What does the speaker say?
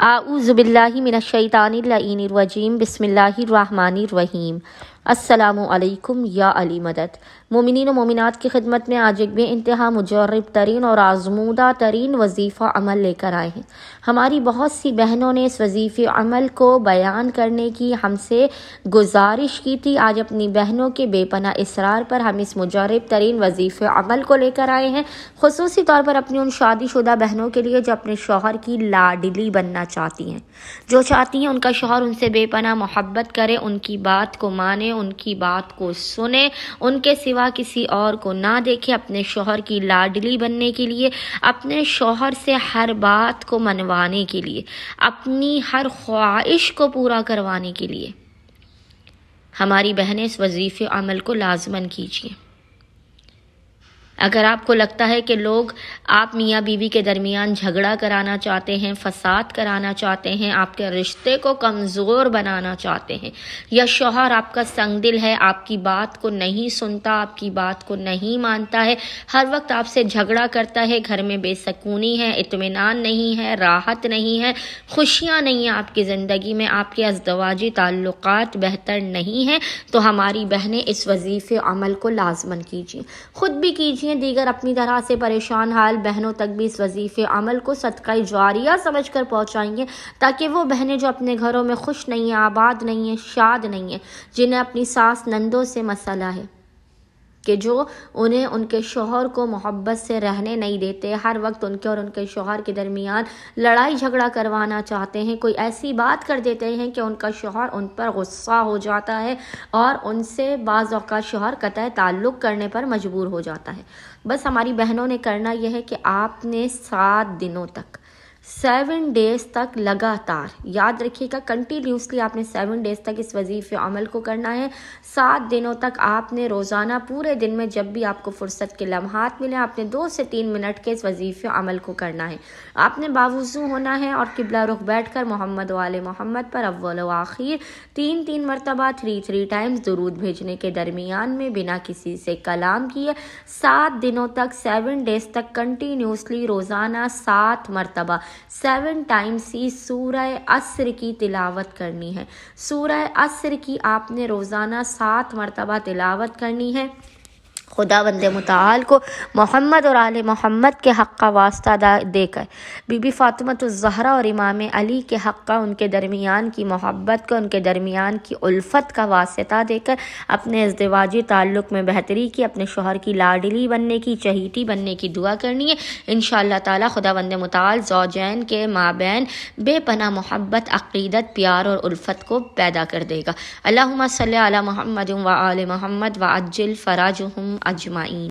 أعوذ بالله من الشيطان اللعين الرجيم بسم الله الرحمن الرحيم असलकुम या अली मदद मोमिन मोमिनत की खिदमत में आज एक बेानतहा इंतहा मुजरब तरीन और आजमूदा तरीन वजीफ़ा अमल लेकर आए हैं हमारी बहुत सी बहनों ने इस वजीफ़े अमल को बयान करने की हमसे गुजारिश की थी आज अपनी बहनों के बेपना इसरार पर हम इस मुजरब तरीन वजीफ़े अमल को लेकर आए हैं खसूसी तौर पर अपनी उन शादीशुदा बहनों के लिए जो अपने शोहर की लाडली बनना चाहती हैं जो चाहती हैं उनका शोहर उनसे बेपना मोहब्बत करे उनकी बात को माने उनकी बात को सुने उनके सिवा किसी और को ना देखें अपने शोहर की लाडली बनने के लिए अपने शोहर से हर बात को मनवाने के लिए अपनी हर ख्वाहिश को पूरा करवाने के लिए हमारी बहनें इस वजीफ़ अमल को लाजमन कीजिए अगर आपको लगता है कि लोग आप मियाँ बीवी के दरमियान झगड़ा कराना चाहते हैं फसाद कराना चाहते हैं आपके रिश्ते को कमज़ोर बनाना चाहते हैं या शोहर आपका संग दिल है आपकी बात को नहीं सुनता आपकी बात को नहीं मानता है हर वक्त आपसे झगड़ा करता है घर में बेसकूनी है इतमान नहीं है राहत नहीं है खुशियाँ नहीं हैं आपकी ज़िंदगी में आपके अजदवाजी ताल्लुक बेहतर नहीं हैं तो हमारी बहनें इस वजीफ़ अमल को लाजमन कीजिए ख़ुद भी कीजिए बच्चियाँ दीगर अपनी तरह से परेशान हाल बहनों तक भी इस वजीफ़े अमल को सदकाई जारिया समझ कर पहुँचाएंगे ताकि वो बहनें जो अपने घरों में खुश नहीं हैं आबाद नहीं हैं शाद नहीं हैं जिन्हें अपनी सास नंदों से मसला है कि जो उन्हें उनके शोहर को मोहब्बत से रहने नहीं देते हर वक्त उनके और उनके शोहर के दरमियान लड़ाई झगड़ा करवाना चाहते हैं कोई ऐसी बात कर देते हैं कि उनका शोहर उन पर गुस्सा हो जाता है और उनसे बाजा शोहर कत ताल्लुक़ करने पर मजबूर हो जाता है बस हमारी बहनों ने करना यह है कि आपने सात दिनों तक सेवन डेज तक लगातार याद रखिएगा कंटिन्यूसली आपने सेवन डेज तक इस वजीफे अमल को करना है सात दिनों तक आपने रोज़ाना पूरे दिन में जब भी आपको फुर्सत के लम्हात मिले आपने दो से तीन मिनट के इस वजीफे अमल को करना है आपने बावजू होना है और किबला रुख बैठ कर मोहम्मद वाल मोहम्मद पर अव्वल आखिर तीन तीन मरतबा थ्री थ्री टाइम्स दरूद भेजने के दरमियान में बिना किसी से कलाम किए सात दिनों तक सेवन डेज तक कंटिन्यूसली रोज़ाना सात मरतबा सेवन टाइम्स ही सूर्य असर की तिलावत करनी है सूर्य असर की आपने रोज़ाना सात मरतबा तिलावत करनी है खुदा बंद मताल को मोहम्मद और आल मोहम्मद के हक़ का वास्ता देकर बीबी फ़ातमत ज़हरा और इमाम अली के हक़ का उनके दरमियान की मोहब्बत का उनके दरमियान की उल्फत का वास्ता देकर अपने अजवाजी ताल्लुक़ में बेहतरी की अपने शोहर की लाडली बनने की चहीटी बनने की दुआ करनी है इन शाह खुदा बंद मताल जोजैन के माबैन बेपना मोहब्बत अकीदत प्यार और उल्फत को पैदा कर देगा अल्लाह सल महमद व आल मोहम्मद व अज्जल फ़राज हम 阿朱玛伊。